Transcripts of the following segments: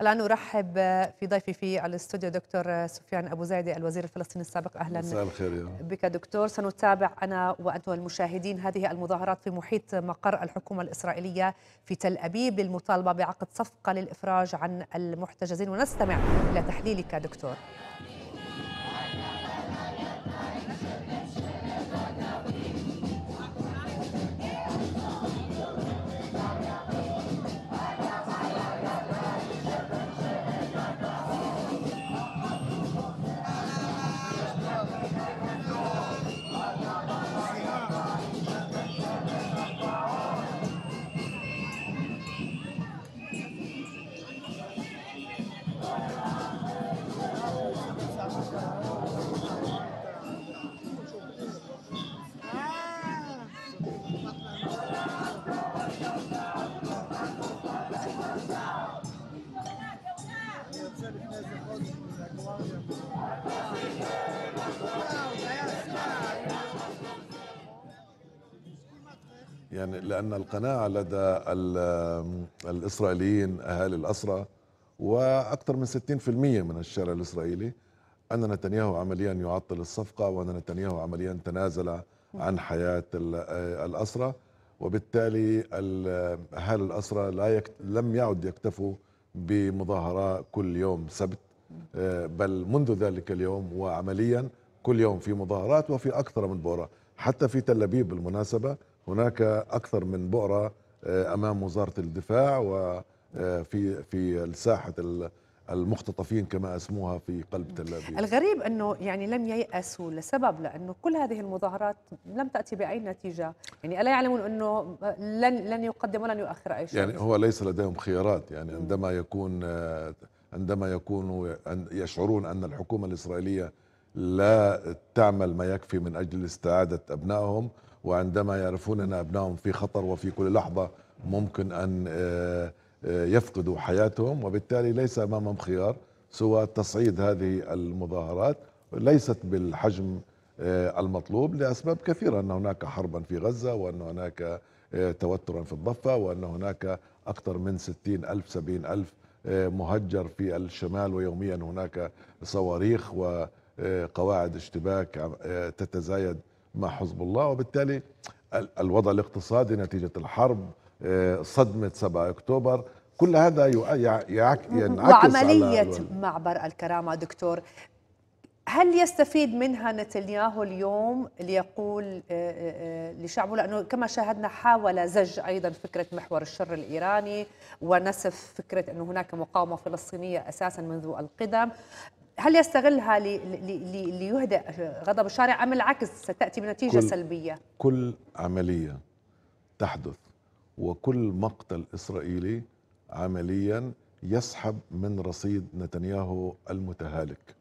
الآن أرحب في ضيفي في الاستوديو دكتور سفيان أبو زايدة الوزير الفلسطيني السابق أهلا بك دكتور سنتابع أنا وأنتم المشاهدين هذه المظاهرات في محيط مقر الحكومة الإسرائيلية في تل أبيب للمطالبة بعقد صفقة للإفراج عن المحتجزين ونستمع إلى تحليلك دكتور يعني لأن القناعة لدى الإسرائيليين أهالي الاسرى وأكثر من 60% من الشارع الإسرائيلي أن نتنياهو عمليا يعطل الصفقة وأن نتنياهو عمليا تنازل عن حياة الاسرى وبالتالي أهالي الاسرى لا يكت... لم يعد يكتفوا بمظاهرات كل يوم سبت آه، بل منذ ذلك اليوم وعمليا كل يوم في مظاهرات وفي أكثر من بورة حتى في تل أبيب بالمناسبة هناك اكثر من بؤره آه، امام وزاره الدفاع وفي آه، في الساحه المختطفين كما اسموها في قلب تل ابيب الغريب انه يعني لم ييأسوا لسبب لانه كل هذه المظاهرات لم تاتي باي نتيجه، يعني الا يعلمون انه لن لن يقدم ولن يؤخر اي شيء يعني هو ليس لديهم خيارات يعني عندما يكون آه، عندما يكونوا يشعرون ان الحكومه الاسرائيليه لا تعمل ما يكفي من اجل استعاده ابنائهم وعندما يعرفون أن أبنائهم في خطر وفي كل لحظة ممكن أن آه، آه، يفقدوا حياتهم وبالتالي ليس أمامهم خيار سوى تصعيد هذه المظاهرات ليست بالحجم آه، المطلوب لأسباب كثيرة أن هناك حربا في غزة وأن هناك توترا في الضفة وأن هناك أكثر من 60 ألف 70 ألف مهجر في الشمال ويوميا هناك صواريخ وقواعد اشتباك تتزايد مع حزب الله وبالتالي الوضع الاقتصادي نتيجة الحرب آه، صدمة 7 أكتوبر كل هذا ينعكس وعملية معبر الكرامة دكتور هل يستفيد منها نتنياهو اليوم ليقول آه، آه، لشعبه لانه كما شاهدنا حاول زج ايضا فكره محور الشر الايراني ونسف فكره انه هناك مقاومه فلسطينيه اساسا منذ القدم هل يستغلها لي لي ليهدئ غضب الشارع ام العكس ستاتي بنتيجه كل سلبيه؟ كل عمليه تحدث وكل مقتل اسرائيلي عمليا يسحب من رصيد نتنياهو المتهالك.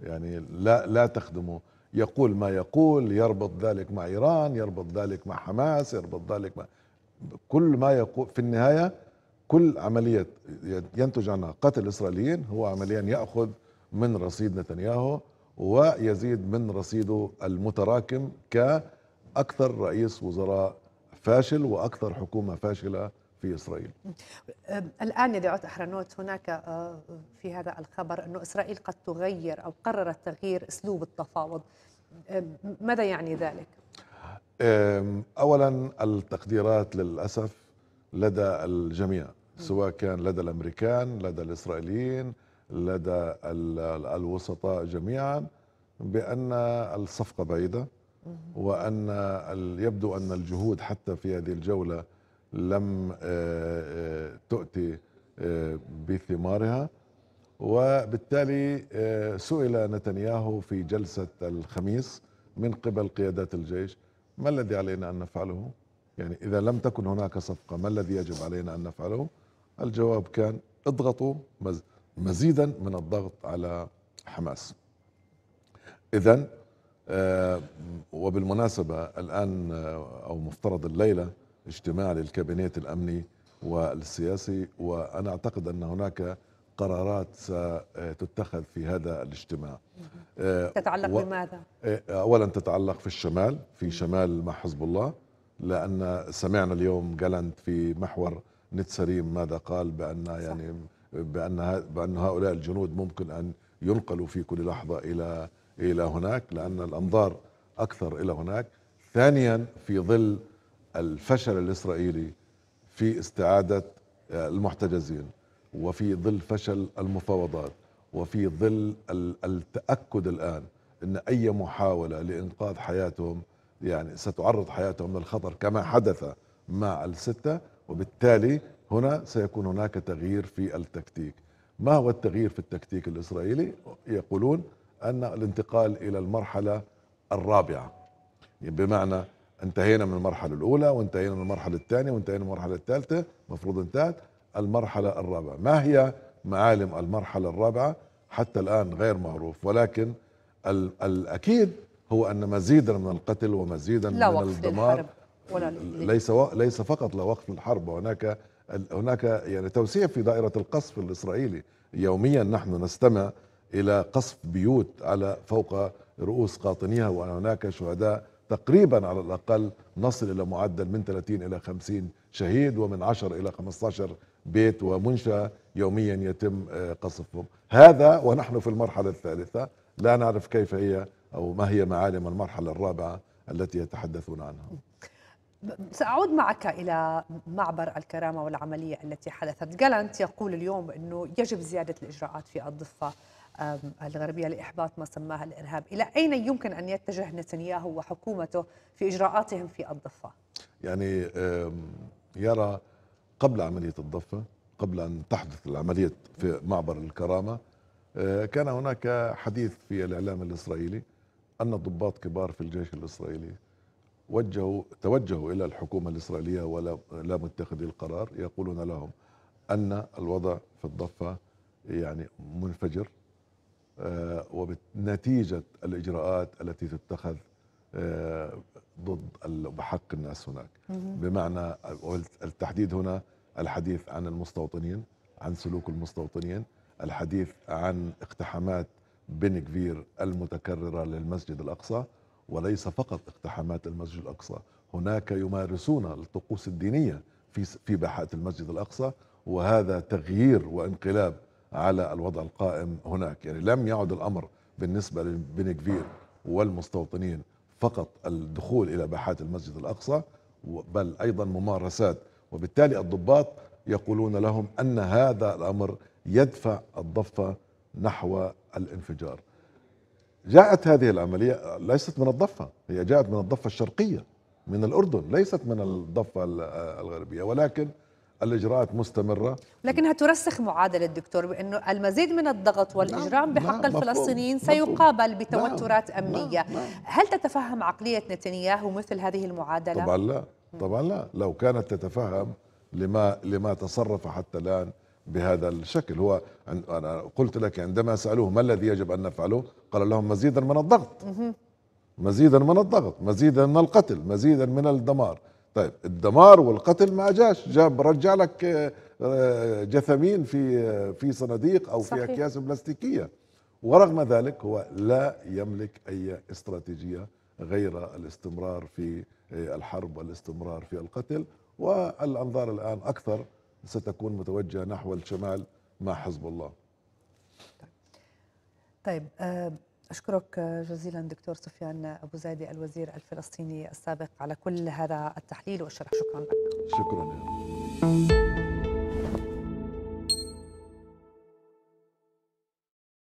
يعني لا لا تخدمه يقول ما يقول يربط ذلك مع ايران، يربط ذلك مع حماس، يربط ذلك مع كل ما يقول في النهايه كل عمليه ينتج عنها قتل اسرائيليين هو عمليا ياخذ من رصيد نتنياهو ويزيد من رصيده المتراكم كأكثر رئيس وزراء فاشل وأكثر حكومة فاشلة في إسرائيل الآن يا دعوت أحرنوت هناك أه، في هذا الخبر أن إسرائيل قد تغير أو قررت تغيير أسلوب التفاوض ماذا يعني ذلك؟ أولا التقديرات للأسف لدى الجميع سواء كان لدى الأمريكان لدى الإسرائيليين لدى الوسطاء جميعا بأن الصفقة بعيدة وأن يبدو أن الجهود حتى في هذه الجولة لم آه، آه، تؤتي آه، بثمارها وبالتالي سئل نتنياهو في جلسة الخميس من قبل قيادات الجيش ما الذي علينا أن نفعله يعني إذا لم تكن هناك صفقة ما الذي يجب علينا أن نفعله الجواب كان اضغطوا مزيدا من الضغط على حماس إذا آه، وبالمناسبة الآن آه، أو مفترض الليلة اجتماع للكابينيت الأمني والسياسي وأنا أعتقد أن هناك قرارات ستتخذ في هذا الاجتماع آه، تتعلق و... بماذا؟ أولا تتعلق في الشمال في شمال مع حزب الله لأن سمعنا اليوم جالنت في محور نتسريم ماذا قال بأن يعني صح. بأن بأن هؤلاء الجنود ممكن أن ينقلوا في كل لحظة إلى إلى هناك لأن الأنظار أكثر إلى هناك ثانيا في ظل الفشل الإسرائيلي في استعادة آه، المحتجزين وفي ظل فشل المفاوضات وفي ظل التأكد الآن أن أي محاولة لإنقاذ حياتهم يعني ستعرض حياتهم للخطر كما حدث مع الستة وبالتالي هنا سيكون هناك تغيير في التكتيك ما هو التغيير في التكتيك الإسرائيلي يقولون أن الانتقال إلى المرحلة الرابعة يعني بمعنى انتهينا من المرحلة الأولى وانتهينا من المرحلة الثانية وانتهينا من المرحلة الثالثة مفروض انتهت المرحلة الرابعة ما هي معالم المرحلة الرابعة حتى الآن غير معروف ولكن الأكيد هو أن مزيدا من القتل ومزيدا من الدمار ولا ليس و... ليس فقط لوقت الحرب هناك هناك يعني توسيع في دائره القصف الاسرائيلي يوميا نحن نستمع الى قصف بيوت على فوق رؤوس قاطنيها وهناك شهداء تقريبا على الاقل نصل الى معدل من 30 الى 50 شهيد ومن 10 الى 15 بيت ومنشاه يوميا يتم آه، قصفهم هذا ونحن في المرحله الثالثه لا نعرف كيف هي او ما هي معالم المرحله الرابعه التي يتحدثون عنها سأعود معك إلى معبر الكرامة والعملية التي حدثت جالانت يقول اليوم أنه يجب زيادة الإجراءات في الضفة الغربية لإحباط ما سماها الإرهاب إلى أين يمكن أن يتجه نتنياهو وحكومته في إجراءاتهم في الضفة؟ يعني يرى قبل عملية الضفة قبل أن تحدث العملية في معبر الكرامة آه، كان هناك حديث في الإعلام الإسرائيلي أن الضباط كبار في الجيش الإسرائيلي وجهوا توجهوا الى الحكومه الاسرائيليه ولا لا متخذي القرار يقولون لهم ان الوضع في الضفه يعني منفجر آه، وبنتيجه الاجراءات التي تتخذ آه، ضد بحق الناس هناك بمعنى التحديد هنا الحديث عن المستوطنين عن سلوك المستوطنين الحديث عن اقتحامات بن كفير المتكرره للمسجد الاقصى وليس فقط اقتحامات المسجد الأقصى هناك يمارسون الطقوس الدينية في في باحات المسجد الأقصى وهذا تغيير وانقلاب على الوضع القائم هناك يعني لم يعد الأمر بالنسبة لبنكفير والمستوطنين فقط الدخول إلى باحات المسجد الأقصى بل أيضا ممارسات وبالتالي الضباط يقولون لهم أن هذا الأمر يدفع الضفة نحو الانفجار جاءت هذه العملية ليست من الضفة هي جاءت من الضفة الشرقية من الأردن ليست من الضفة الغربية ولكن الإجراءات مستمرة لكنها ترسخ معادلة الدكتور بأنه المزيد من الضغط نعم، والإجرام بحق نعم، الفلسطينيين سيقابل نعم، بتوترات أمنية نعم نعم هل تتفهم عقلية نتنياهو مثل هذه المعادلة؟ طبعا لا طبعا لا لو كانت تتفهم لما لما تصرف حتى الآن بهذا الشكل هو أنا قلت لك عندما سألوه ما الذي يجب أن نفعله قال لهم مزيدا من الضغط مزيدا من الضغط مزيدا من القتل مزيدا من الدمار طيب الدمار والقتل ما جاش جاب رجع لك آه، آه، جثمين في آه، في صناديق او صحيح. في اكياس بلاستيكيه ورغم ذلك هو لا يملك اي استراتيجيه غير الاستمرار في الحرب والاستمرار في القتل والانظار الان اكثر ستكون متوجهه نحو الشمال مع حزب الله. طيب آه، أشكرك جزيلا دكتور سفيان أبو زايدي الوزير الفلسطيني السابق على كل هذا التحليل والشرح شكرا لك شكرا